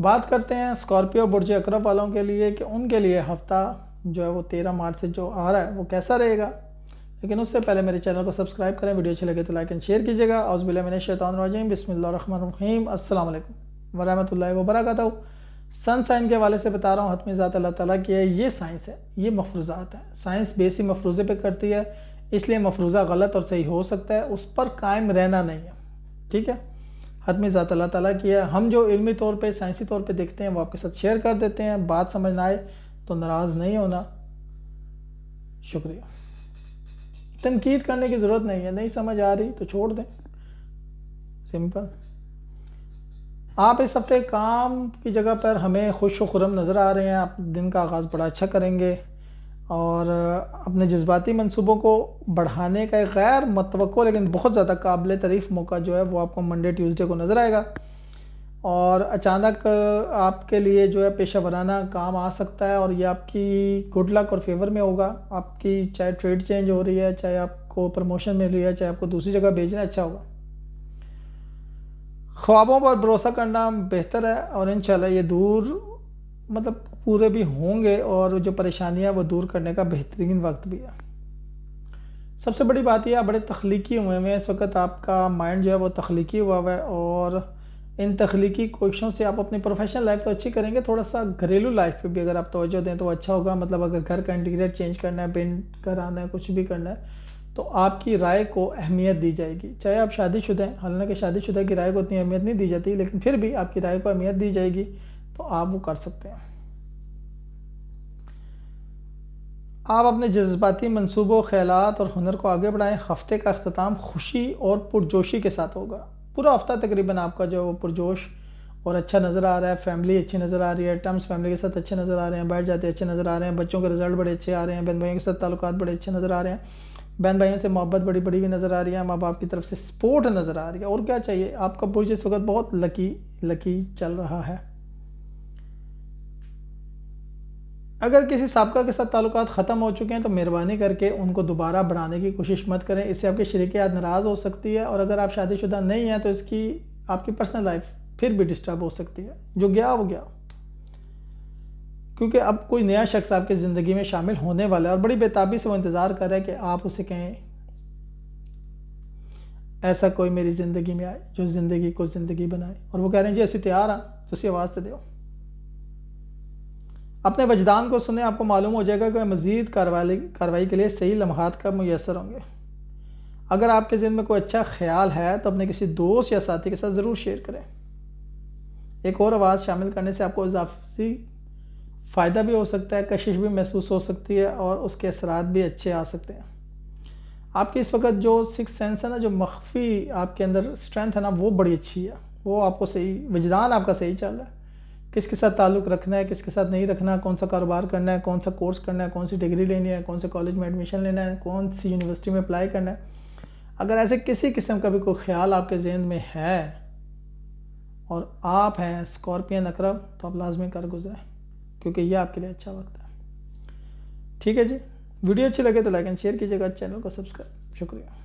बात करते हैं स्कॉर्पियो बुर्ज अक्रब वालों के लिए कि उनके लिए हफ्ता जो है वो तेरह मार्च से जो आ रहा है वो कैसा रहेगा लेकिन उससे पहले मेरे चैनल को सब्सक्राइब करें वीडियो अच्छी लगे तो लाइक एंड शेयर कीजिएगा और औज़बिल्मिन शैतानरजीम बसमीम अल्लाम वरहत ला वबरक सन साइन के वाले से बता रहा हूँ हतमी ज़ात अल्लाह ताली की है ये साइंस है ये मफरूज़ात है साइंस बेसी मफरूज़े पर करती है इसलिए मफरूज़ा गलत और सही हो सकता है उस पर कायम रहना नहीं है ठीक है हतमी ज़ात अल्लाह ताला की है हम जो इलमी तौर पे साइंसी तौर पे देखते हैं वो आपके साथ शेयर कर देते हैं बात समझ ना आए तो नाराज़ नहीं होना शुक्रिया तनकीद करने की ज़रूरत नहीं है नहीं समझ आ रही तो छोड़ दें सिंपल आप इस हफ्ते काम की जगह पर हमें खुश व खुरम नज़र आ रहे हैं आप दिन का आगाज़ बड़ा अच्छा करेंगे और अपने जज्बाती मनसूबों को बढ़ाने का एक गैर मतवक़ लेकिन बहुत ज़्यादा काबिल तरीफ मौका जो है वो आपको मंडे ट्यूसडे को नज़र आएगा और अचानक आपके लिए जो है पेशा वराना काम आ सकता है और ये आपकी गुड लक और फेवर में होगा आपकी चाहे ट्रेड चेंज हो रही है चाहे आपको प्रमोशन मिल रही है चाहे आपको दूसरी जगह भेजना अच्छा होगा ख्वाबों पर भरोसा करना बेहतर है और इन ये दूर मतलब पूरे भी होंगे और जो परेशानियाँ वो दूर करने का बेहतरीन वक्त भी है सबसे बड़ी बात यह बड़े तख्लीकी हुए हैं इस वक्त आपका माइंड जो है वो तख्लीकी हुआ हुआ है और इन तख्लीकी कोशिशों से आप अपनी प्रोफेशनल लाइफ तो अच्छी करेंगे थोड़ा सा घरेलू लाइफ पे भी अगर आप तोज्जो दें तो अच्छा होगा मतलब अगर घर का इंटीरियर चेंज करना है पेंट कराना है कुछ भी करना है तो आपकी राय को अहमियत दी जाएगी चाहे आप शादीशुदा हैं हालांकि शादीशुदा की राय को उतनी अहमियत नहीं दी जाती लेकिन फिर भी आपकी राय को अहमियत दी जाएगी तो आप वो कर सकते हैं आप अपने जज्बाती मनसूबों ख्याल और हुनर को आगे बढ़ाएं हफ्ते का अख्ताम खुशी और पुरजोशी के साथ होगा पूरा हफ्ता तकरीबन आपका जो है वो पुरजोश और अच्छा नज़र आ रहा है फैमिली अच्छी नज़र आ रही है टर्म्स फैमिली के साथ अच्छे नज़र आ रहे हैं बैठ जाते अच्छे नज़र आ रहे हैं बच्चों के रिजल्ट बड़े अच्छे आ रहे हैं बहन भाइयों के साथ ताल्लुक बड़े अच्छे नज़र आ रहे हैं बहन भाइयों से मोहब्बत बड़ी बड़ी भी नज़र आ रही है माँ बाप की तरफ से सपोर्ट नज़र आ रही है और क्या चाहिए आपका पुरुष इस वक्त बहुत लकी लकी चल रहा है अगर किसी सबका के साथ ताल्लुक ख़त्म हो चुके हैं तो मेहरबानी करके उनको दोबारा बढ़ाने की कोशिश मत करें इससे आपके शरीक याद नाराज़ हो सकती है और अगर आप शादीशुदा नहीं हैं तो इसकी आपकी पर्सनल लाइफ फिर भी डिस्टर्ब हो सकती है जो गया वो गया क्योंकि अब कोई नया शख्स आपकी ज़िंदगी में शामिल होने वाला है और बड़ी बेताबी से वो इंतज़ार कर रहा है कि आप उसे कहें ऐसा कोई मेरी ज़िंदगी में आए जो ज़िंदगी को ज़िंदगी बनाए और वो कह रहे हैं जी ऐसी तैयार आ तो उसी आवाज़ तो दो अपने वजदान को सुने आपको मालूम हो जाएगा कि मज़ीद कार्रवाई कार्रवाई के लिए सही लम्हात का मैसर होंगे अगर आपके जहन में कोई अच्छा ख्याल है तो अपने किसी दोस्त या साथी के साथ ज़रूर शेयर करें एक और आवाज़ शामिल करने से आपको इजाफी फ़ायदा भी हो सकता है कशिश भी महसूस हो सकती है और उसके असरात भी अच्छे आ सकते हैं आपके इस वक्त जो सिक्स सेंस है ना जो मख्फी आपके अंदर स्ट्रेंथ है ना वो बड़ी अच्छी है वो आपको सही वजदान आपका सही चल रहा है किसके साथ ताल्लुक़ रखना है किसके साथ नहीं रखना कौन सा कारोबार करना है कौन सा कोर्स करना है कौन सी डिग्री लेनी है कौन से कॉलेज में एडमिशन लेना है कौन सी यूनिवर्सिटी में अप्लाई करना है अगर ऐसे किसी किस्म का भी कोई ख्याल आपके जहन में है और आप हैं स्कॉर्पियन नकरब तो आप लाजमी कर गुजरें क्योंकि यह आपके लिए अच्छा वक्त है ठीक है जी वीडियो अच्छी लगे तो लाइक एंड शेयर कीजिएगा चैनल को सब्सक्राइब शुक्रिया